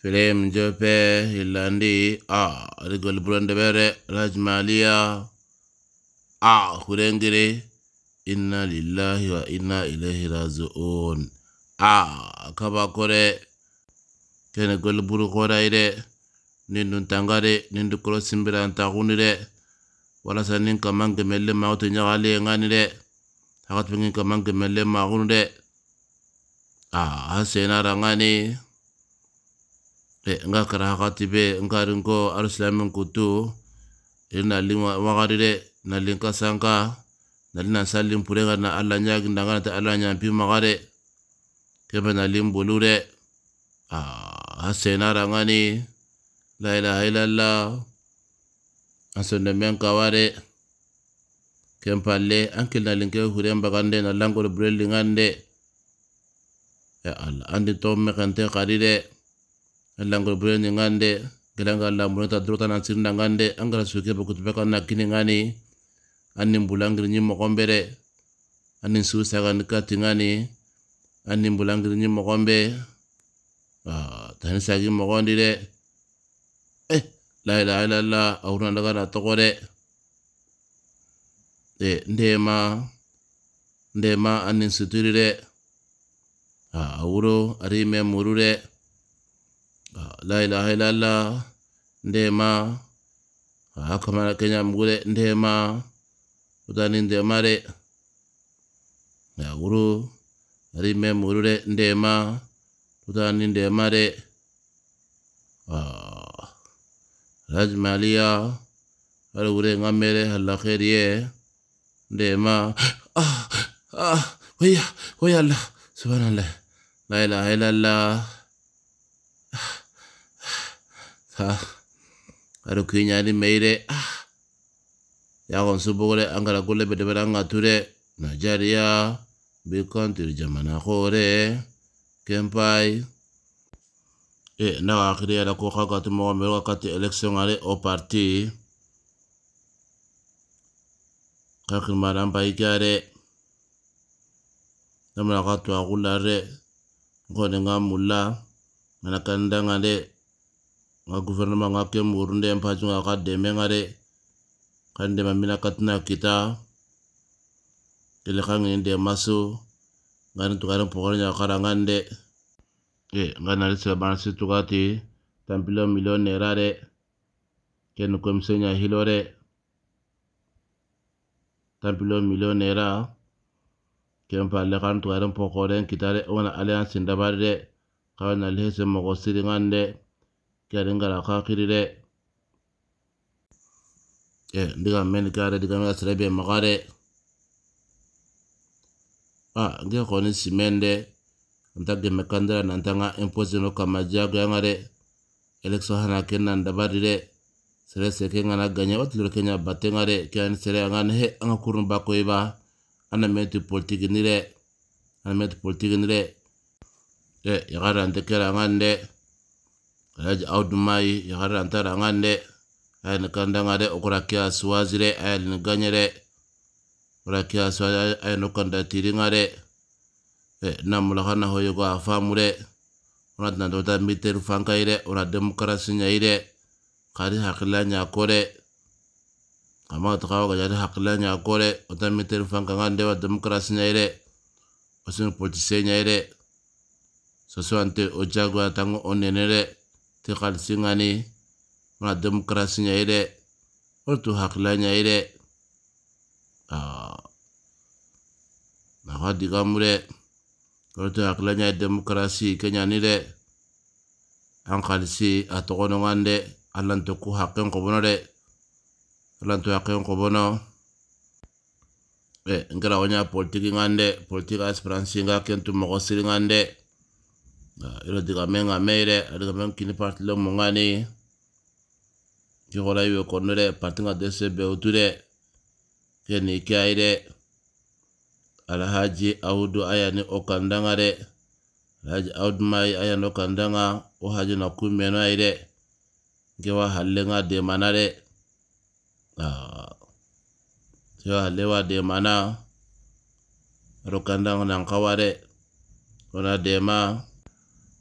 filim jope hilandi a rigol burandebere rajmalia a hurengere inna lillahi wa inna i l a h i r a z i u n a kaba kore kene gol buru koraire nindun tangare nindu k o l o simbira n t a g u n i r e walasa nin kaman gemelle m a w t n y a g a l e nganire hakat pengin kaman gemelle m a g u n i r e a hasenara ngani nga kara hakati be nkarin ko arsilamin kutu iri nalin wakari de na kasanka nalin na sallin pure ka na alla ɲagin dangana ta alla ɲanpi maka de kebe nalin bolu de a sena rangani la ilaha illallah a sonde men kawa ke ken palle an na nalin ke huren bagande na lankoro bure ya allah andi to mekente kadi de bule ni ngande gelanga drota na nan na ngande angara suke bakutupe na kini ngani annin bulangiri nyi mogonbe de susa suu sagandi tingani, anin bulang bulangiri ah, nyi mogonbe tani sagi mokondi de eh la lai lai lai, daga na togo de e ndema ndema annin suturi de Auro ah, ari me murure la ilaha ilalla ndema hakkamara keñamgure ndema utani ndemare yawuru rimme murure ndema utani ndemare ah, rajmaliya ara wure ngammere halla heriye ndema ah, ah, wayya wayalla subhanallah la ilaha ilallah Ah, ari kwinyari meire ah yakon subugure angara gulle bedebera najaria Nigeria zaman jamana kore kempai e na akhiri ala ko mau to mo mero kati election ale o parti kakhir maram pai kare namna katu agulare ngone ngamulla mana kandanga le nga guvernema nga ke murunde ya mpacu nga ka deme nga de kan dema mina katina kita ile kan masu de masu ngani tukaran pokonya kara ngande e ngana lisila bana si tukati tampilo milo nera de ken komisenya nya hilore tampilo milo nera ken palle kan tukaran pokoren kita re ona aliansi ndabari re kawana lihese mogo siringan de kyaden eh, gara ah, ka kiri e ndiga meni kare ndiga mɛ sɛrɛ be maga a nge koni simende dɛ ge mekandra gɛmɛ kandira nan impose no kama diyagoya ngare elekso hana kɛ nan dabari dɛ sɛrɛ sɛ kɛ nga bate ngare dɛ kɛ ya he an kurun ba ko ana ba an na mɛ politiki ni dɛ an na politiki ni dɛ eh, yagara ndekera alaji awdumayi yahara kan, antara ngande ayni eh, kandangade okurakia suwazire ayalini eh, ganyere orakia suwazire eh, ayni okanda tiringade namulakana hoyogo afamure onatina dota miteru fankayire ora demokrasi ire, kari hakila kore, kama takawaga jari hakila kore, ota miteru fanka ngande wa demokrasi ire, osin politise nyayire ire, sosuante ojago atango onenere ti halisi ŋani wona demokrasi ide, ortu haklanya ah, tu hakila ɲayi dɛ nafa digamu dɛ wala tu hakila demokrasi ke ɲani dɛ an si a tɔgɔnɔŋan dɛ to ku hakken kobono dɛ alanto hakken kobono eh, nkela wo ɲa politiki ŋan dɛ politiki aspiransi nga kentu mɔgɔ siri ŋan Ah, iro diga men a meire adiga men kini parti le monga ni kihola iwe konore parti nga dese beuture ke ni ke aire alhaji audu ayani okandangare alhaji audu mai ayani okandanga o haji na kumeno aire ge wa halle nga demanare ah, ge wa halle wa demana rokandanga nankaware ona demaa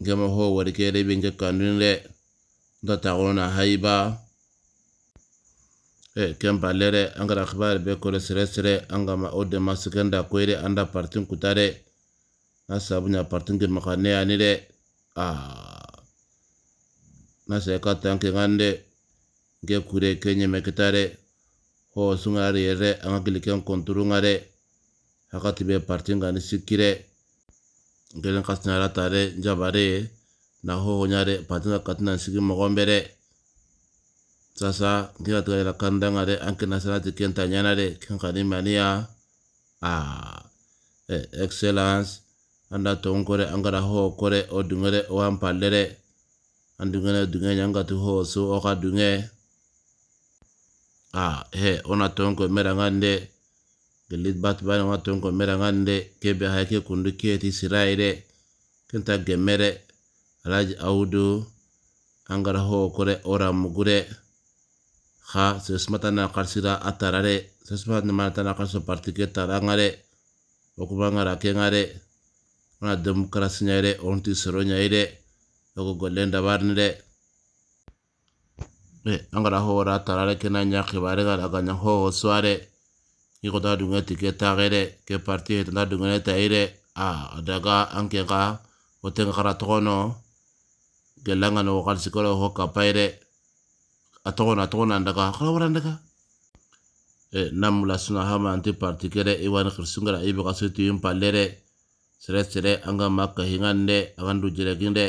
gema ho ke binge kanunre da ta tagona haiba e kempa lere angara khibar be kore sere sere anga ma ode masikenda koire anda partin kutare asabunya partin ge makane anire a nasa ka tanke ngande ge kure kenye mekitare ho sungare yere anga giliken konturungare hakati be partin gani sikire ngelen kasinara tare jabare na nyare patina katina nsigi mogombere sasa la kanda ngare anke nasanati kenta nyanare kenkani mania ah, e, excellence anda kore angara ho kore o dungere o ampallere dungere nyanga tu ho su oka dunge ah, he ona tonko merangande bat bana watton ko merangande kebe hayke kundu keti sirai de kenta gemere alaji awdu angara ho kore ora mugure ha sesmata na karsira atara de sesmata na mata na karso partike taranga okubanga rakengare ona demokrasi nya de onti soro nya de oko gollen dabarni e, angara ho ora atara kenanya kena nya ho sware iko ta dunga tike tagere ke parti he tana dunga ne taire a adaga anke ka otenga kara tokono langa no wakal sikolo ho na atogona na ndaga kala wara ndaga e namula suna hama anti parti kere iwan khirsungara ibe kaso tiyin palere sere sere anga makka hingande agandu jireginde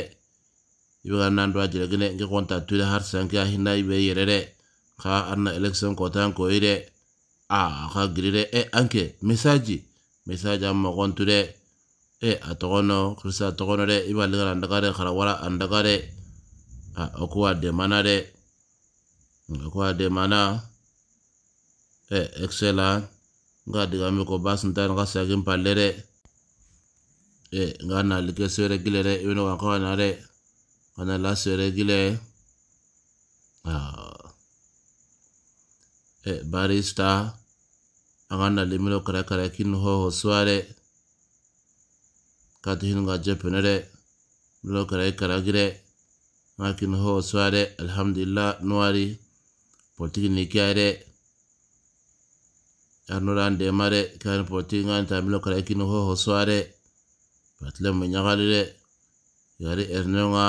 ibe ganandu ajireginde ngi konta tuile a hina ibe yere re ka anna election kotan ire a ka girire e anke message message am gon tude e atogono krista atogono re iba le gara ndagare khara wala andagare a okwa de mana re okwa mana e excela nga diga mi ko bas nta nga sagim e nga na like sere gilere iwo nga kwa na re kana la sere gile e barista aganna limino karakara kin hoho suware katuhinga jeppenere milo karai karagire ma kin hoho suware alhamdulillah nuwari politik nikiyare arnuran demare kani politik nganita milo karai kin hoho suware patile mu nyagalire yari ernonga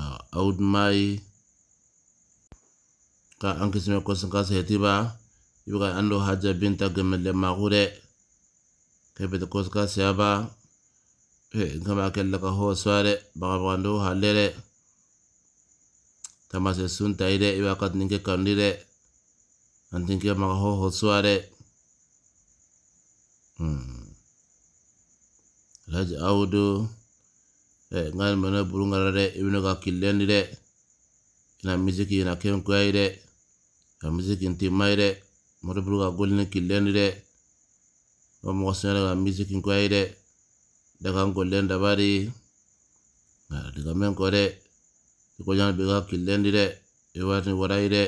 a audmai ka ankisime kosinkasa hetiba yuga ando haja binta gemelle magure kebeda koska siaba he ngama kella ka ho sware baga bando halere tamase sunta ide iwa kat ninge kandire antinge maga ho ho sware laj hmm. audu e ngal mena burunga rare ibnu ka killendire ina miziki ina kemkuya ide ya miziki intimaire motoboli ka goli ni killendi dɛ wa mɔgɔ sɛnɛ ka misiki kɔ ye dɛ daga gollen dabari diga men ko dɛ ko jan be ka killendi dɛ e wati wara ye dɛ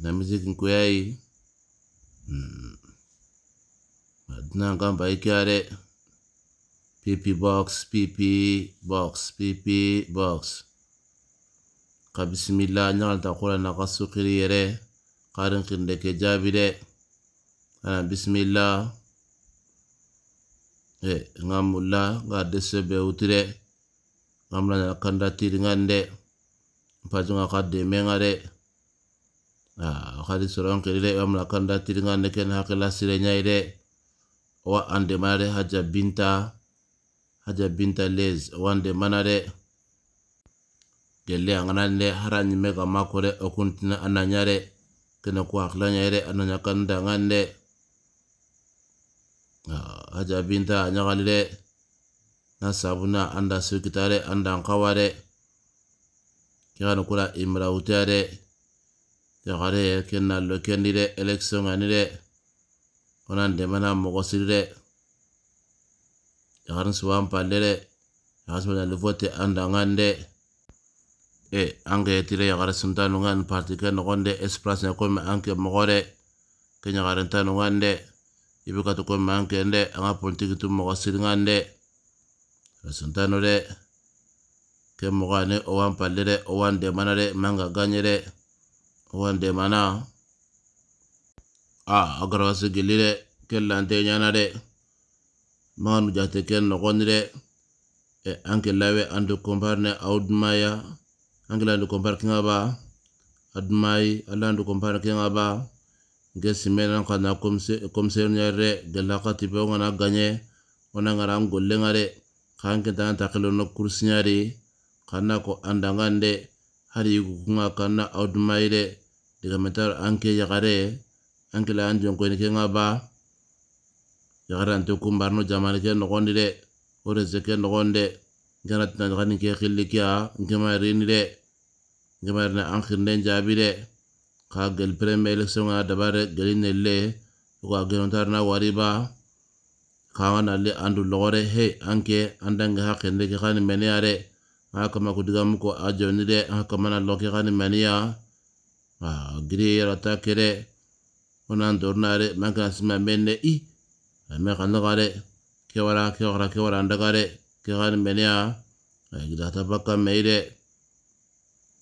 na misiki kɔ ye hmm. adina kan ba ikiya dɛ pp box pp box pp box ka bisimila ɲagali ta ko la na ka sokiri yɛrɛ qarin qirnde ke jaabi de ana bisimilla e ngamulla ngarde sebe wutire ngamlanal kanda tiringan de pajunga kadde menga de a wakati soron kirire wamla kanda tiringan de ken hakila sire nyai de owa ande manare haja binta haja binta les owa ande manare gelle anganan de haranyime ga makore okuntina ananyare kena kuaklanya ere eh, ananya kandangan de ya, aja binta anya de na sabuna anda sukitare anda kaware ah, de kira anu kula imra utare ah, ya yakare eh, kenna lokendi de election ngani de onan demana mogosire ya yakarin suwan palle ya yakarin suwan lufote anda ngande e ange tire yagare sunta nungan parti ke nogonde esplas ne kome anke mogore ke nyagarenta nungande ibe katu kome anke nde anga politiki tu mogo siringande sunta nore ke mogane owan pallere owan demanare manga ganyere owan demana a agarawasi gilire ke lante nyanare maganu jate ke nogonire e anke lawe andu komparne audmaya angela ndu kompar kinga ba admai ala ndu kompar kinga ba nge simenan kana komse nyare la kati be ngana ganye ona ngara ngolle ngare kan ke tan takelo no kursi nyare kana ko andangande hari ku kunga kana admai de diga metar anke ya gare angela ndu ko ni kinga ba yagara kumbar kumbarno jamane ke gonde de ore zeke janat na xani ke xilli kiya ngemarini de ngemarina anxirnde njaabi de xa gel premier élection ngana dabare geli nelle uga genontarna wariba xawa nali andu loxore he anke andange xa xende ke xani meniya de a kama ku digamu ko a joni de a kama na loke xani meniya a giri yerata ke de wonan dorna de mankana sima men de i ame xandaxa de kewara kewara kewara andaga de meni a, ai eh, gida ta baka meire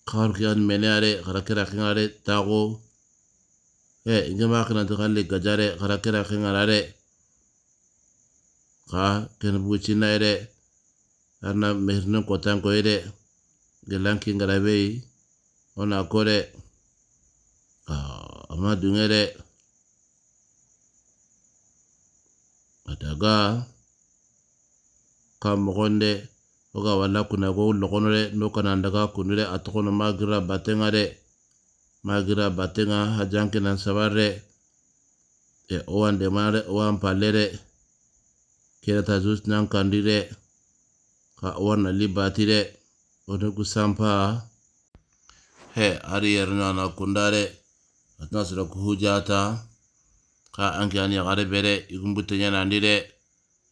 kar meni a re kara kera a re tago e eh, inge ma kena te kalle gajare kara kera a re ka kena bu china ere arna mehrino kotan ko ere gelan kinga re vei ona kore ka ama re, Ataga. ga ka mogonde oga wala kuna go lokonore no kana atokono magira batenga magira batenga hajanke nan e oan de mare owan palere kira ta zus kandire ka oan na libatire odo he ari yer na kundare ka anke ani gare bere igumbutenya nandire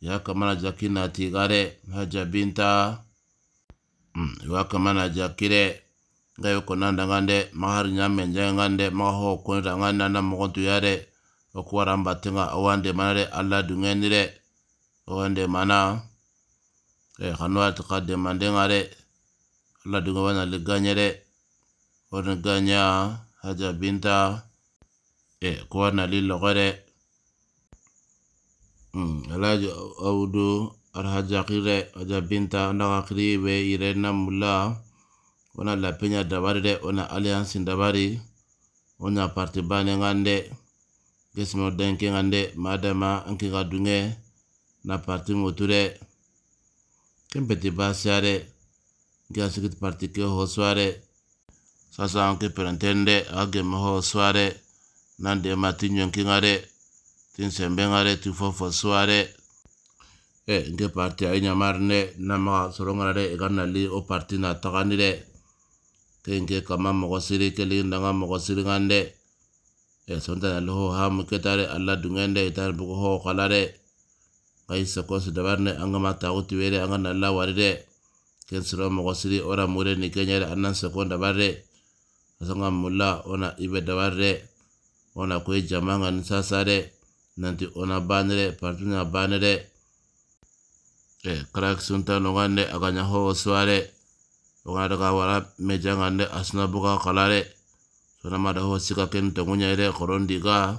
yakamana jakina tigare haja binta mm, yakamana jakire ngai ko nanda ngande mahar nyame nyame ngande maho ko nda ngande nanda mogontu yare o kwara mbatenga o wande manare alla dungenire o wande mana e hanwa ta kadde mande ngare alla dunga wana le ganyere o ganya haja binta e ko na lilo gore Hmm, alaji audu alhaji akire aja binta Anda akri be irena mula ona lapenya dabari de ona alliance dabari ona parti bane ngande gesmo denke ngande madama anki gadunge dunge na parti moture kempeti basare gasikit parti ke hosuare sasa anke perentende mo hosuare nande matinyo kingare tinsembengare ti fofo suware e nge parti ay nyamar ne namaga sorongarare e ganna li o parti na taganire te nge kama mogo siri kelindanga mogo siringande e sontana loho hamu ketare alla dungende itare e bugo ho kalare ngai sako si dabarne anga matago tiwere anga nalla warire ken siro mogo siri ora mure ni kenyare annan sako dabarre asanga mulla ona ibe dabarre ona kwe jamanga nisasare nanti ona banere de partuna bane sunta eh, e karak sunta nogande aganya ho sware ogana daga wala mejangande asna buka kalare sona mada ho sika ken tongunya ire korondi ga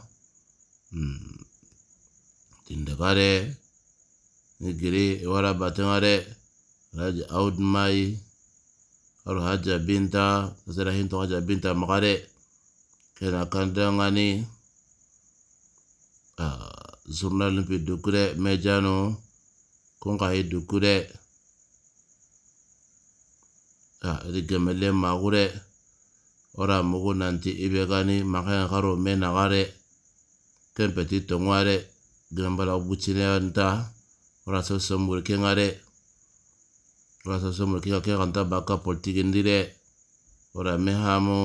hmm. tindagare nigiri wara batengare raj aud mai aru haja binta kasera hinto haja binta makare kena kandangani Ah, journal nufi dukure mejano kunga hi dukure iri ah, gemele magure ora mugu nanti ibe gani makaya karo me nagare kempeti tongware gembala ubucine anta ora soso murike ngare ora soso murike kake kanta baka politik ora me hamu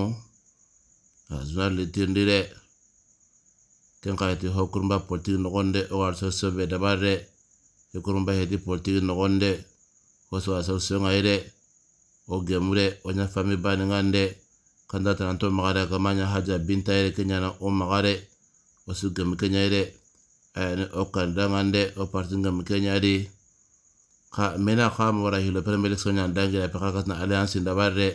zunar ah, ho kurumba politik hokurumba politiki nogonde owarsosobe dabare yokurumba heti politiki nogonde hoso nya fami bani ngande kanda tananto magare akamanya haja bintayire kenyana o magare o o su kanda ngande o parti okandaŋande opartingemi kenyadi ka mena kama wara hilo premier election nyandangira pekakasina alliance dabare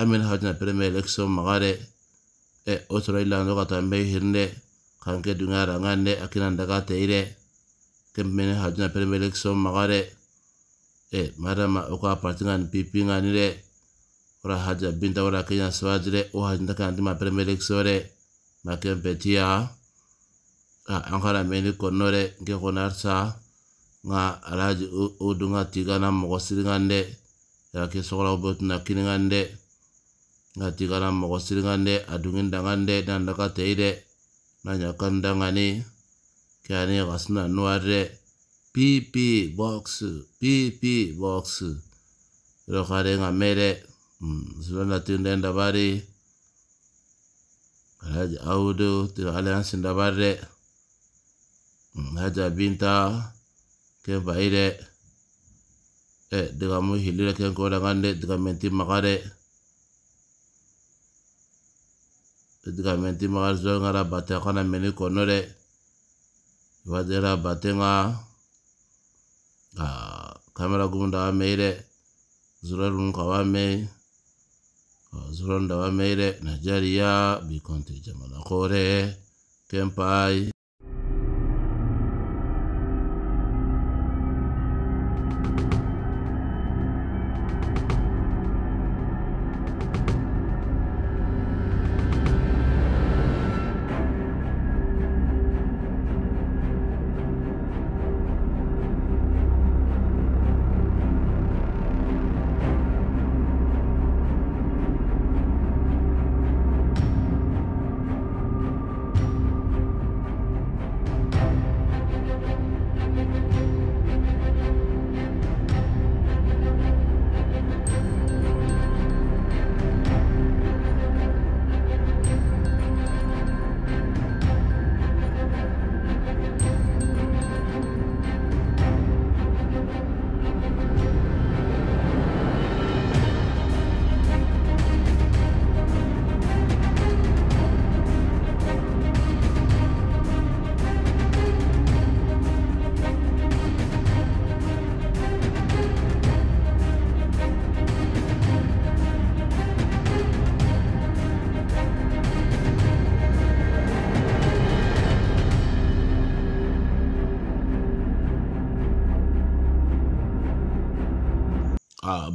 amen hajina premier election magare e osoro ila ndo kata mbe hirnde kanke dunga rangande akina ndaka teire kembene hajuna permelek som magare e marama oka partingan pipinga nire ora haja binta ora kenya swajire o hajna kanti ma permelek sore makempetia a ankara meni konnore nke konarsa nga alaji udunga tigana mogo sirigande yake sogola bo tuna kinigande nka ti kana mɔgɔ sirikan adungin a dan dangan dɛ nan daga tei dɛ na ɲakan dangani kɛani kasina nuwari dɛ pp box pp box yɔrɔ kare nka mere dɛ mm, sura latin dɛ dabari alhaji awudu ti aliyansin dabari dɛ mm, binta ke bayi eh, dɛ ɛ mu hili dɛ kɛ nkɔ dangan dɛ diga maga Peut-être m a n t i m a g a z o nga r a b a t e kana m e n i kono d e w a dira b a t e é nga, a kamera gumu da wa m e y i dɛ. Zura l u m ka wa m e y Zura da wa m e y i dɛ. n a j a r i a bi k o n t i jamana k o r e k e m p a i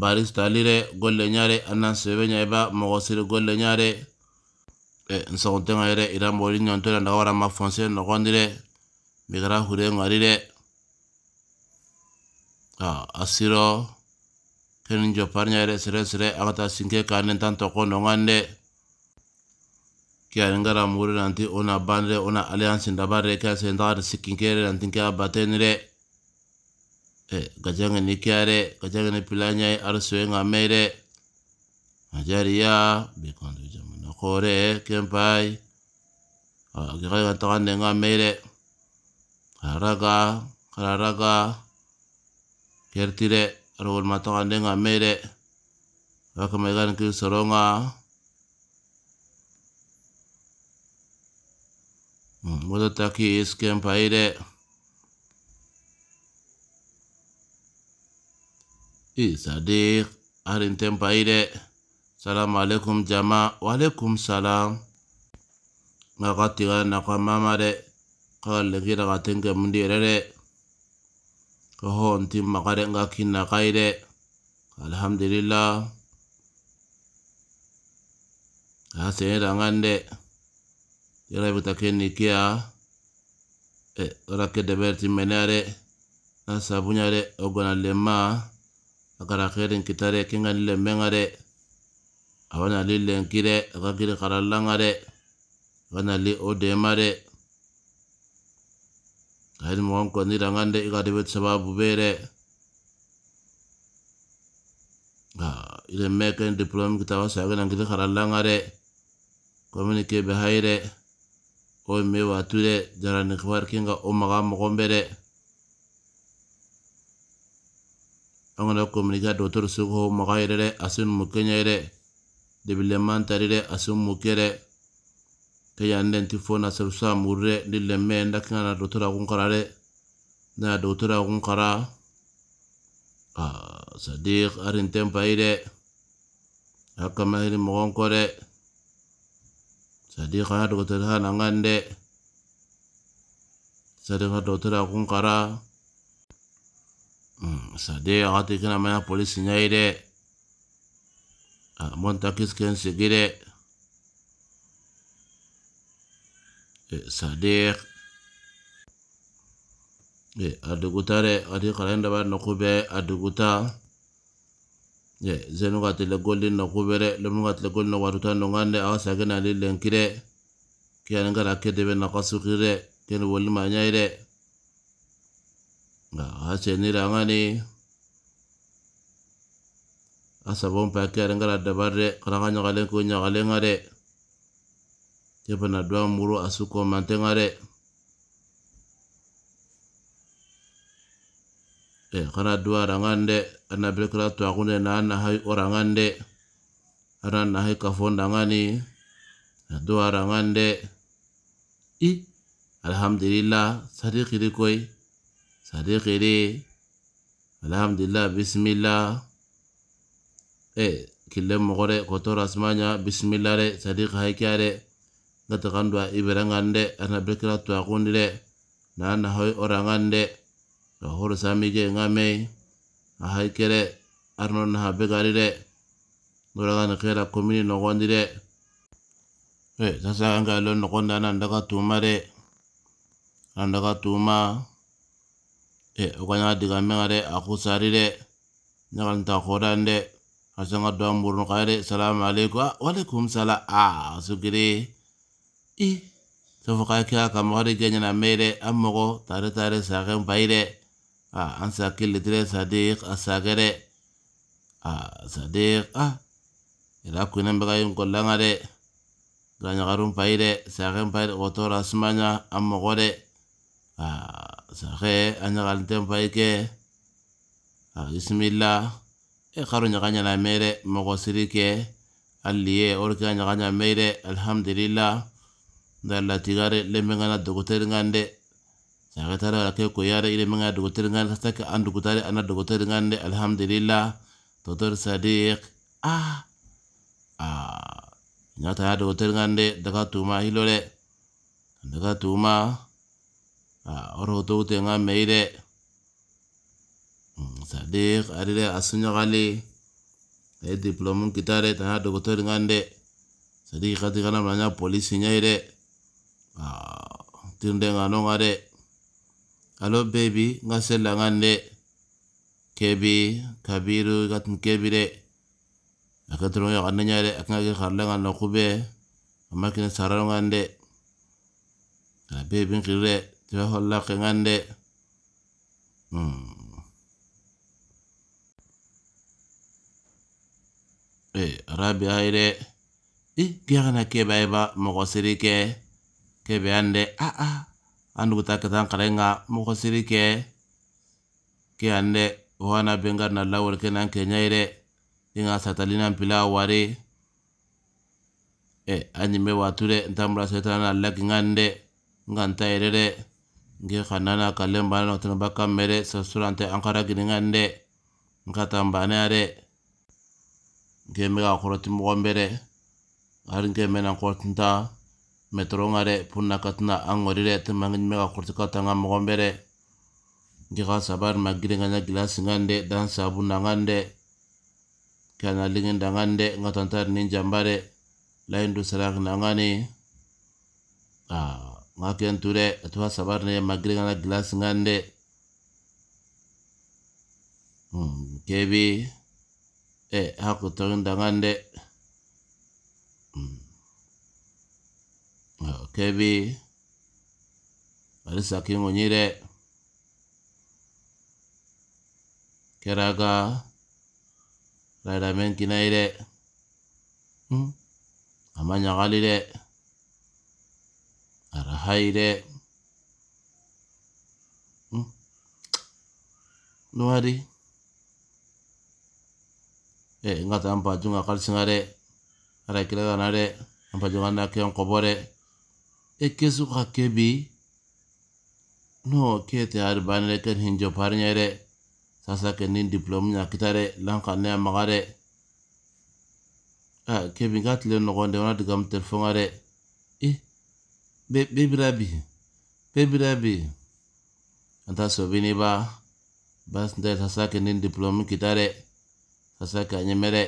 baris talire golle nyare anan sebe nyare ba golle nyare e nsonte ngare iram bori nyontela nda wara ma fonse no migra hure a asiro kenin jopar par nyare sere sere agata singe kanen tan muri nanti ona bandre ona alliance ndabare ka se ndar sikingere nanti ka batenre gajanga eh, ni kiare gajanga ni pilanya arsuwe ngamere ajariya bikondo jamu kore kempai ah, ga gantakan de mere haraga, kararaga kertire arwol matakan de ngamere gan ki soronga Mudah hmm, taki kempai de. i sadiq arin tempa i salam alaikum jama wa alaikum salam nga ka tiga na ka mama de ka tenke mundi yere re ka ho nti maka de nga kinna kai de alhamdulillah ka sene da ngan de e ora ke deberti menare na sabunya de ogona akara khairin kitare kinga lille mengare awana lille nkire akakiri karallangare akana li odemare kahiri mogon kondi rangande ikadibet sababu bere ile meken diploma kita wasa agana nkiri karalangare komini behaire haire oy me wature jarani kibar kinga o maga mogon aŋona kominika dotor sugo moga yerere asin mukenya yere debile man tarire asin mukere kaya nden ti fo nasarusa murre ni lemme nda kinga na dotor agun karare na dotor agun kara a sadiq arin tempa yere aka mahiri mogon kore sadiq a dotor ha nangande sadiq a dotor agun kara Sadiq a dotor agun kara Hmm, sade wakati kena maya polisi nyai de monta kisken segi e, de sade ye aduguta de wakati kalain daba nokube aduguta ye zenu ka tele goldi nokube de lemu ka tele goldi nokwaduta nongan de awa sage nali lenki de kiyani ngara kedebe nakasukire kene wolima nyai de nga aceni rangani asabon pakere ngara dabar de karanga nyagalen ko kaleng ngare pernah dua muru asuko manteng ngare eh karena dua rangande ana belkra tu aku ni nahan nahai orang ana karena nahai kafon dangani nah, dua rangande i alhamdulillah kiri koi C'est-à-dire qu'elle est, alhamdulillah, bismillah, eh, kille mogore kotor asmanya bismillah re, c'est-à-dire haika re, ngata kandwa iberangan de, ana berkira tuwa kundi de, na ana hoi orangan de, rahoro samige ngame, ahaike re, arno na habegari re, norangan kera kumini nogondi re, eh, sasa anga ilo nogondi ana ndaka tuma re, andaka tuma, e eh, ukanya diga mengare aku sari de nyakal ta koran de asa nga doang burung kare salam aleku a walekum sala a sugiri i sofa kaya kia kamari genya na mere amoko tare tare sakem paire a ah, ansa kili tire sadik asagere ah, a ah, sadik a ila kuna mbaga yung kolangare ganyakarum paire sakem paire gotor asmanya amoko de sa ah, anyakaltenpaikebismillah ah, karo nyakha nyanamere mako sirike aliye ork nyakhaya mee alhamdulilsdakteingande dagatumaiore dagatuma a oro to te nga meire de de asunya kali e diplomun kitare tana dokter ngande sadiq kati kana manya polisi ire a tinde ngano ngare alo baby ngasela ngande kebi kabiru gatin kebire akatro ya kanne nyare akanga ke kharla ngano kube amakine sararo ngande na baby ngire tira holla ke ngande hmm. eh arabi ayre i kiyagana kebe ayba mogo siri ke kebe ande a a anduguta ketan karenga mogo siri ke ke ande wana bengar na lawol ke nan kenyayre inga satalinan pila wari e anyimbe wature ntambula setana laki ngande nganta irere nge xannana kalem banano tene bakkan bakam mere sasurante angkara xara giningan de nka tan baneya de nke me ga xoroti moxonbe ge mena nke me metro ngare punna katna an temangin me ga xoroti katanga moxonbe de ge ka sabar ma giringanya gilasingan de dan sabun de kana ana liŋindangan de ninja mbare lain jamba de layindu ah. Mwaki nture Atuwa sabarne ya magiri nga glass nga nde hmm, Kebi E haku tawinda nga hmm. Kebi Marisa kingu nyire Keraga Raida menki na ire Hmm Amanya gali Hmm から入れ。ん no hari hmm? e ngata ampa junga kal singare ara kila nare ampa junga na kion kobore e kesu ka kebi no kete ar banre ken hinjo re sasa ken nin diplom nya re langka ne magare a e, kebi gatle no gonde ona digam telefonare bebira bihi bebira bihi an t'a sɔrɔ bini ba bas sasa kɛ ni diplɔmu kita re, sasa kɛ a ɲɛmɛ dɛ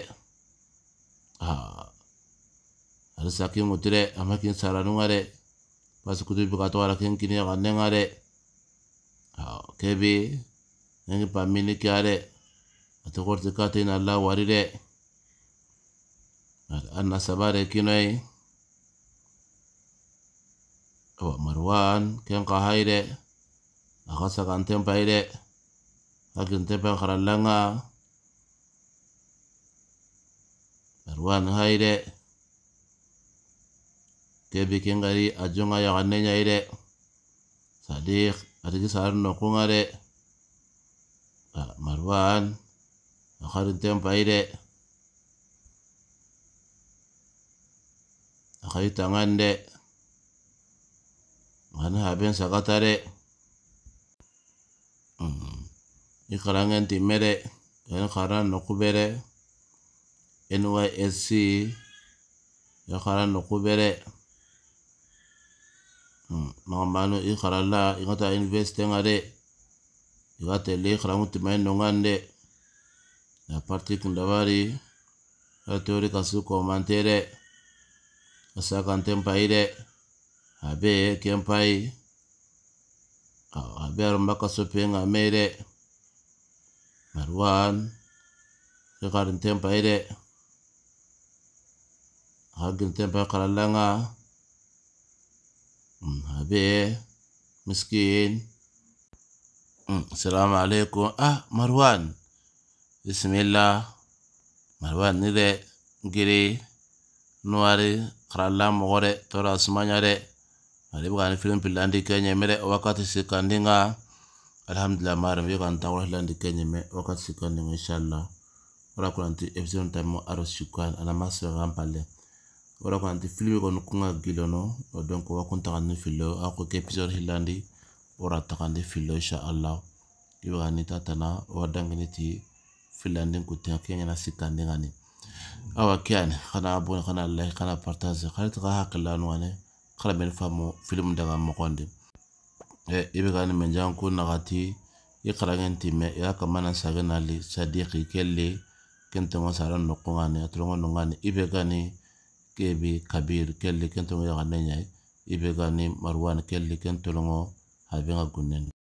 aa alisa kɛ ŋutu dɛ a ma sara nuŋa kutu bi ka to kini yaga nɛŋa ah, aa kɛ be nɛŋi pa mini kɛ dɛ a tɛ kɔrɔti ka te na la wari dɛ a wa marwan ken ka hayde aka sakan tempa hayde hakin tempa karallanga marwan hayde kebi kengari ajonga yakanne nyayde sadiq atiki sarin nokunga de marwan akarin tempa hayde akayi tangan de ana haben sagata de mm-hmm. i karangen timme de yani karan nokube de nysc i karan nokube de magambano mm-hmm. i karala i kata investe ngare i kata le i karangu timayi nongan de na parti kundabari ka teori kasu komantere ka sakanten payi abe kempai abe nga mere amere marwan karin tempai re hagin tempai karalanga mm, abe miskin mm, assalamu alaikum ah marwan bismillah marwan ni de giri nuari kralam gore tora sumaya de alibukani filim pillandi kenyeme de wakati sikandinga alhamdulillah maram yokan ta wala landi kenyeme wakati sikandinga inshallah wala kulanti episode tamo aro shukwan ana maso rampale wala kulanti filimi kono kunga gilono donc wakuntakani filo akoke episode hillandi wara takandi filo inshallah ibukani tatana wadangini ti filandin kutenga kenyana sikandinga ni awa kiyani kana abone kana like kana partage kana taka hakilanu ane خلاص من فهمو فيلم ده كان مقاند إيه كان من جان كون نغاتي يقرأ عن تيم يا كمان سعينا لي صديقي كلي كنت ما سألنا نقوانه أترونا نقوانه إيه كاني كبي كبير كلي كنت ما يغنيني إيه كاني مروان كلي كنت لونه هذين عقولنا